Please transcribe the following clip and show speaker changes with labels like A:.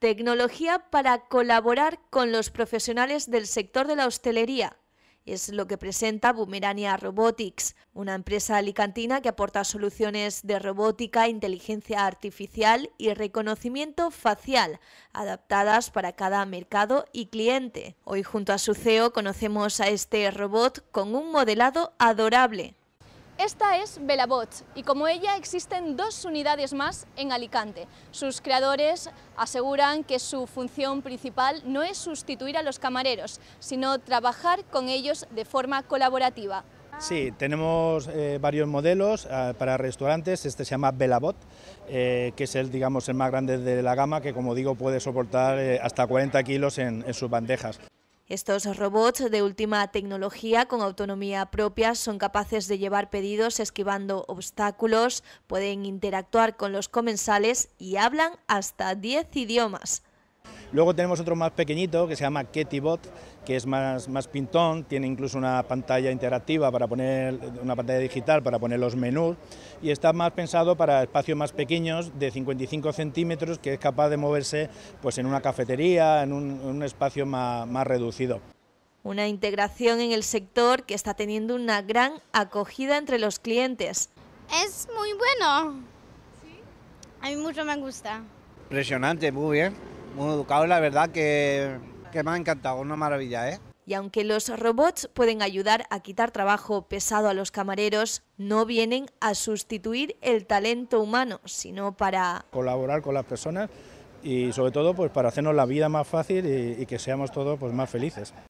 A: Tecnología para colaborar con los profesionales del sector de la hostelería. Es lo que presenta Bumerania Robotics, una empresa alicantina que aporta soluciones de robótica, inteligencia artificial y reconocimiento facial, adaptadas para cada mercado y cliente. Hoy junto a su CEO conocemos a este robot con un modelado adorable.
B: Esta es Belabot y como ella existen dos unidades más en Alicante. Sus creadores aseguran que su función principal no es sustituir a los camareros, sino trabajar con ellos de forma colaborativa.
C: Sí, tenemos eh, varios modelos eh, para restaurantes. Este se llama Belabot, eh, que es el, digamos, el más grande de la gama, que como digo puede soportar hasta 40 kilos en sus bandejas.
A: Estos robots de última tecnología con autonomía propia son capaces de llevar pedidos esquivando obstáculos, pueden interactuar con los comensales y hablan hasta 10 idiomas.
C: Luego tenemos otro más pequeñito que se llama KetiBot, que es más, pintón, tiene incluso una pantalla interactiva para poner, una pantalla digital para poner los menús y está más pensado para espacios más pequeños de 55 centímetros que es capaz de moverse pues, en una cafetería, en un, espacio más, reducido.
A: Una integración en el sector que está teniendo una gran acogida entre los clientes. Es muy bueno. ¿Sí? A mí mucho me gusta.
B: Impresionante, muy bien muy educado, la verdad que, que me ha encantado, una maravilla, ¿eh?
A: Y aunque los robots pueden ayudar a quitar trabajo pesado a los camareros, no vienen a sustituir el talento humano, sino para...
C: Colaborar con las personas y sobre todo pues, para hacernos la vida más fácil y, que seamos todos pues, más felices.